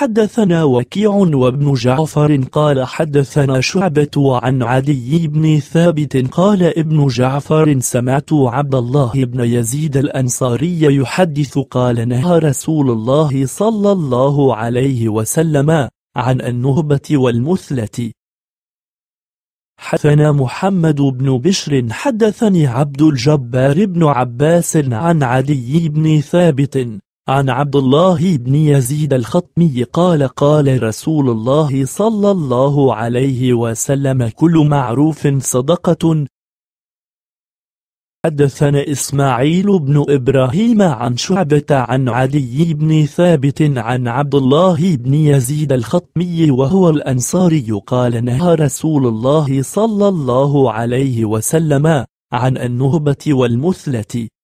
حدثنا وكيع وابن جعفر قال حدثنا شعبة عن عدي بن ثابت قال ابن جعفر سمعت عبد الله بن يزيد الأنصاري يحدث قال نهى رسول الله صلى الله عليه وسلم عن النهبة والمثلة حدثنا محمد بن بشر حدثني عبد الجبار بن عباس عن عدي بن ثابت عن عبد الله بن يزيد الخطمي قال قال رسول الله صلى الله عليه وسلم كل معروف صدقة حدثنا إسماعيل بن إبراهيم عن شعبة عن علي بن ثابت عن عبد الله بن يزيد الخطمي وهو الأنصاري قال نهى رسول الله صلى الله عليه وسلم عن النهبة والمثلة